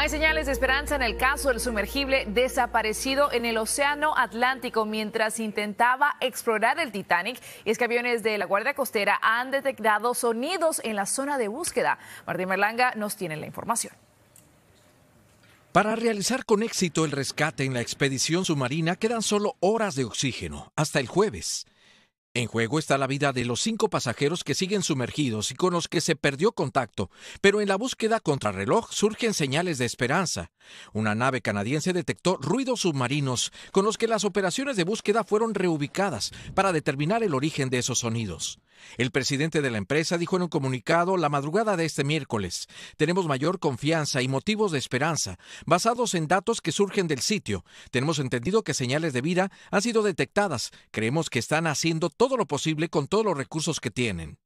Hay señales de esperanza en el caso del sumergible desaparecido en el Océano Atlántico mientras intentaba explorar el Titanic. Y es que aviones de la Guardia Costera han detectado sonidos en la zona de búsqueda. Martín Merlanga nos tiene la información. Para realizar con éxito el rescate en la expedición submarina quedan solo horas de oxígeno, hasta el jueves. En juego está la vida de los cinco pasajeros que siguen sumergidos y con los que se perdió contacto, pero en la búsqueda contrarreloj surgen señales de esperanza. Una nave canadiense detectó ruidos submarinos con los que las operaciones de búsqueda fueron reubicadas para determinar el origen de esos sonidos. El presidente de la empresa dijo en un comunicado la madrugada de este miércoles, tenemos mayor confianza y motivos de esperanza, basados en datos que surgen del sitio. Tenemos entendido que señales de vida han sido detectadas. Creemos que están haciendo todo todo lo posible con todos los recursos que tienen.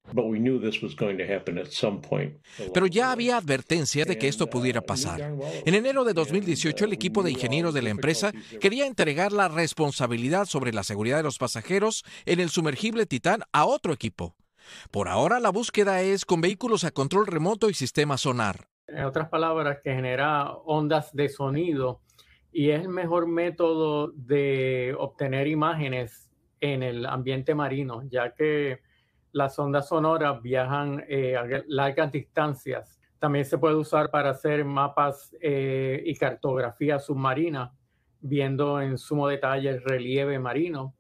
Pero ya había advertencia de que esto pudiera uh, pasar. En enero de 2018, uh, el equipo de ingenieros de la empresa quería entregar la responsabilidad sobre la seguridad de los pasajeros en el sumergible Titán a otro equipo. Por ahora, la búsqueda es con vehículos a control remoto y sistema sonar. En otras palabras, que genera ondas de sonido y es el mejor método de obtener imágenes en el ambiente marino, ya que las ondas sonoras viajan eh, a largas distancias. También se puede usar para hacer mapas eh, y cartografía submarina, viendo en sumo detalle el relieve marino.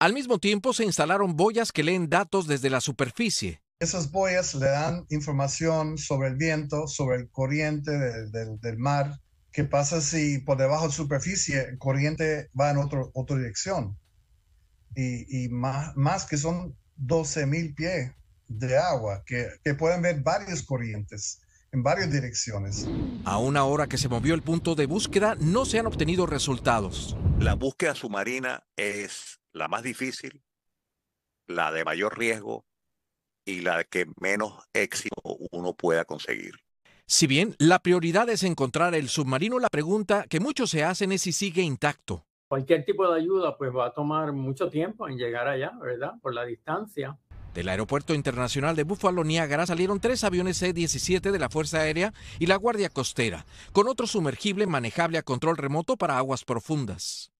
Al mismo tiempo se instalaron boyas que leen datos desde la superficie. Esas boyas le dan información sobre el viento, sobre el corriente del mar. ¿Qué pasa si por debajo de superficie el corriente va en otra dirección? y, más, que son 12 mil pies de agua, que, pueden ver varias corrientes en varias direcciones. A una hora que se movió el punto de búsqueda, no se han obtenido resultados. La búsqueda submarina es la más difícil, la de mayor riesgo y la que menos éxito uno pueda conseguir. Si bien la prioridad es encontrar el submarino, la pregunta que muchos se hacen es si sigue intacto cualquier tipo de ayuda pues va a tomar mucho tiempo en llegar allá, ¿verdad? Por la distancia. Del Aeropuerto Internacional de Buffalo Niágara salieron tres aviones C-17 de la Fuerza Aérea y la Guardia Costera, con otro sumergible manejable a control remoto para aguas profundas.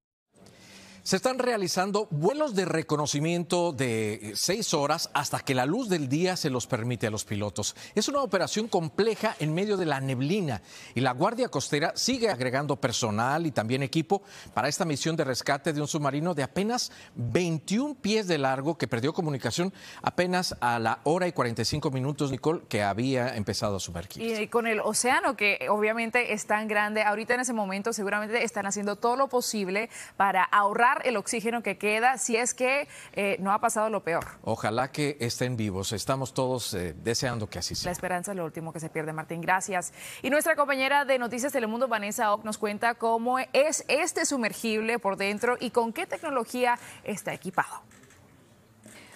Se están realizando vuelos de reconocimiento de eh, seis horas hasta que la luz del día se los permite a los pilotos. Es una operación compleja en medio de la neblina y la Guardia Costera sigue agregando personal y también equipo para esta misión de rescate de un submarino de apenas 21 pies de largo que perdió comunicación apenas a la hora y 45 minutos, Nicole, que había empezado a sumergir. Y con el océano que obviamente es tan grande, ahorita en ese momento seguramente están haciendo todo lo posible para ahorrar el oxígeno que queda si es que eh, no ha pasado lo peor. Ojalá que estén vivos. Estamos todos eh, deseando que así sea. La esperanza es lo último que se pierde, Martín. Gracias. Y nuestra compañera de Noticias Telemundo, Vanessa Ock, nos cuenta cómo es este sumergible por dentro y con qué tecnología está equipado.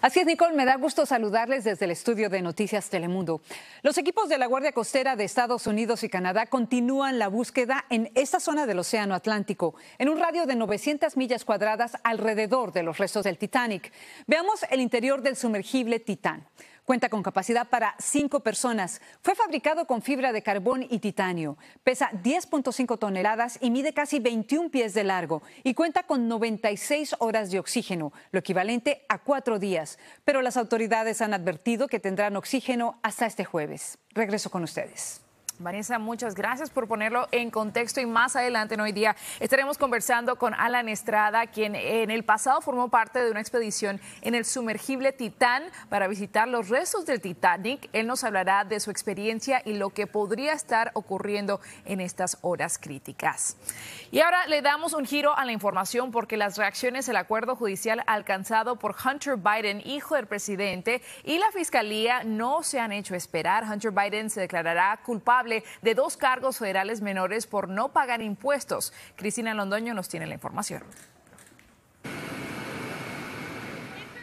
Así es, Nicole, me da gusto saludarles desde el estudio de Noticias Telemundo. Los equipos de la Guardia Costera de Estados Unidos y Canadá continúan la búsqueda en esta zona del Océano Atlántico, en un radio de 900 millas cuadradas alrededor de los restos del Titanic. Veamos el interior del sumergible Titán. Cuenta con capacidad para cinco personas. Fue fabricado con fibra de carbón y titanio. Pesa 10.5 toneladas y mide casi 21 pies de largo. Y cuenta con 96 horas de oxígeno, lo equivalente a cuatro días. Pero las autoridades han advertido que tendrán oxígeno hasta este jueves. Regreso con ustedes. Vanessa, muchas gracias por ponerlo en contexto y más adelante en hoy día estaremos conversando con Alan Estrada, quien en el pasado formó parte de una expedición en el sumergible Titán para visitar los restos del Titanic. Él nos hablará de su experiencia y lo que podría estar ocurriendo en estas horas críticas. Y ahora le damos un giro a la información porque las reacciones al acuerdo judicial alcanzado por Hunter Biden, hijo del presidente, y la fiscalía no se han hecho esperar. Hunter Biden se declarará culpable de dos cargos federales menores por no pagar impuestos. Cristina Londoño nos tiene la información.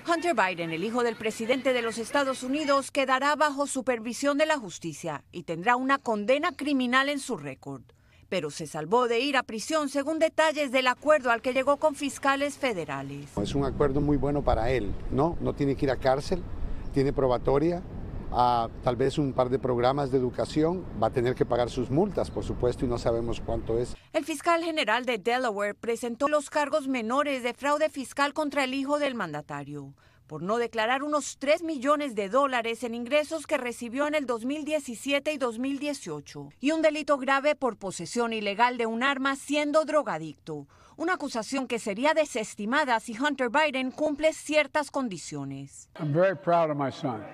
Hunter Biden, el hijo del presidente de los Estados Unidos, quedará bajo supervisión de la justicia y tendrá una condena criminal en su récord. Pero se salvó de ir a prisión según detalles del acuerdo al que llegó con fiscales federales. Es un acuerdo muy bueno para él, ¿no? No tiene que ir a cárcel, tiene probatoria, tal vez un par de programas de educación, va a tener que pagar sus multas, por supuesto, y no sabemos cuánto es. El fiscal general de Delaware presentó los cargos menores de fraude fiscal contra el hijo del mandatario por no declarar unos 3 millones de dólares en ingresos que recibió en el 2017 y 2018, y un delito grave por posesión ilegal de un arma siendo drogadicto una acusación que sería desestimada si Hunter Biden cumple ciertas condiciones.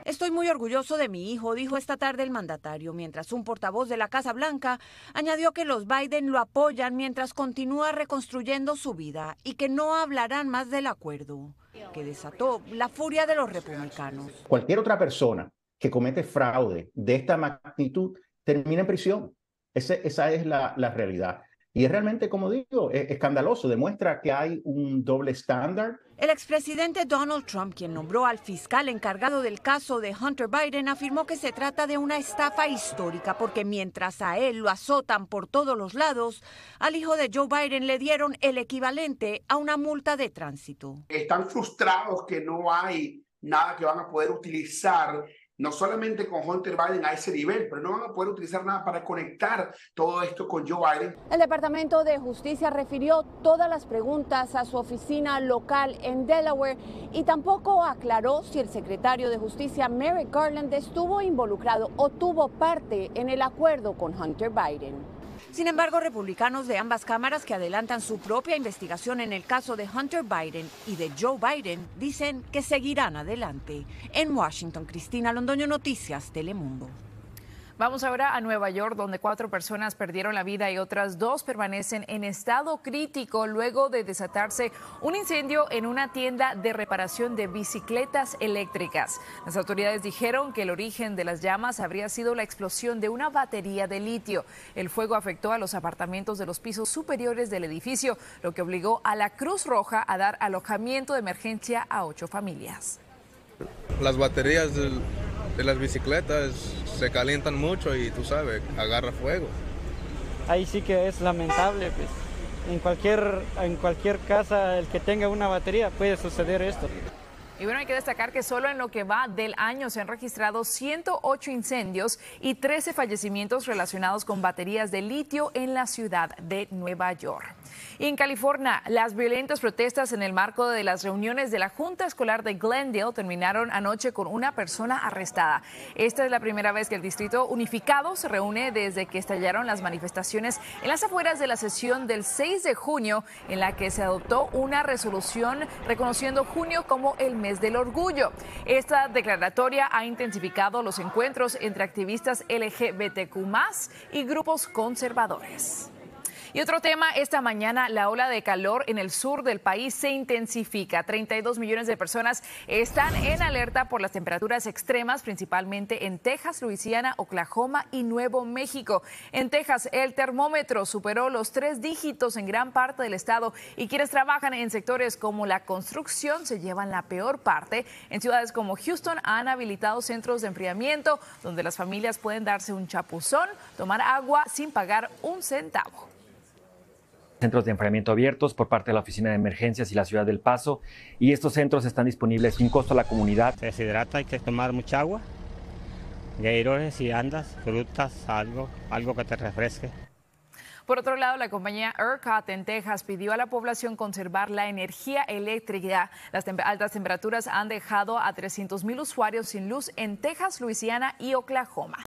Estoy muy orgulloso de mi hijo, dijo esta tarde el mandatario, mientras un portavoz de la Casa Blanca añadió que los Biden lo apoyan mientras continúa reconstruyendo su vida y que no hablarán más del acuerdo, que desató la furia de los republicanos. Cualquier otra persona que comete fraude de esta magnitud termina en prisión. esa es la realidad. Y es realmente, como digo, e, escandaloso, demuestra que hay un doble estándar. El expresidente Donald Trump, quien nombró al fiscal encargado del caso de Hunter Biden, afirmó que se trata de una estafa histórica porque mientras a él lo azotan por todos los lados, al hijo de Joe Biden le dieron el equivalente a una multa de tránsito. Están frustrados que no hay nada que van a poder utilizar no solamente con Hunter Biden a ese nivel, pero no van a poder utilizar nada para conectar todo esto con Joe Biden. El Departamento de Justicia refirió todas las preguntas a su oficina local en Delaware y tampoco aclaró si el secretario de Justicia Merrick Garland estuvo involucrado o tuvo parte en el acuerdo con Hunter Biden. Sin embargo, republicanos de ambas cámaras que adelantan su propia investigación en el caso de Hunter Biden y de Joe Biden dicen que seguirán adelante. En Washington, Cristina Londoño, Noticias Telemundo. Vamos ahora a Nueva York, donde cuatro personas perdieron la vida y otras dos permanecen en estado crítico luego de desatarse un incendio en una tienda de reparación de bicicletas eléctricas. Las autoridades dijeron que el origen de las llamas habría sido la explosión de una batería de litio. El fuego afectó a los apartamentos de los pisos superiores del edificio, lo que obligó a la Cruz Roja a dar alojamiento de emergencia a ocho familias. Las baterías del de las bicicletas se calientan mucho y tú sabes, agarra fuego. Ahí sí que es lamentable, pues. En cualquier, en cualquier casa, el que tenga una batería, puede suceder esto. Y bueno, hay que destacar que solo en lo que va del año se han registrado 108 incendios y 13 fallecimientos relacionados con baterías de litio en la ciudad de Nueva York. Y en California, las violentas protestas en el marco de las reuniones de la Junta Escolar de Glendale terminaron anoche con una persona arrestada. Esta es la primera vez que el Distrito Unificado se reúne desde que estallaron las manifestaciones en las afueras de la sesión del 6 de junio, en la que se adoptó una resolución reconociendo junio como el del orgullo. Esta declaratoria ha intensificado los encuentros entre activistas LGBTQ y grupos conservadores. Y otro tema, esta mañana la ola de calor en el sur del país se intensifica. 32 millones de personas están en alerta por las temperaturas extremas, principalmente en Texas, Luisiana, Oklahoma y Nuevo México. En Texas, el termómetro superó los tres dígitos en gran parte del estado y quienes trabajan en sectores como la construcción se llevan la peor parte. En ciudades como Houston han habilitado centros de enfriamiento donde las familias pueden darse un chapuzón, tomar agua sin pagar un centavo centros de enfriamiento abiertos por parte de la Oficina de Emergencias y la Ciudad del Paso. Y estos centros están disponibles sin costo a la comunidad. Se deshidrata, hay que tomar mucha agua. gayrones, y andas, frutas, algo, algo que te refresque. Por otro lado, la compañía ERCOT en Texas pidió a la población conservar la energía eléctrica. Las altas temperaturas han dejado a 300.000 usuarios sin luz en Texas, Luisiana y Oklahoma.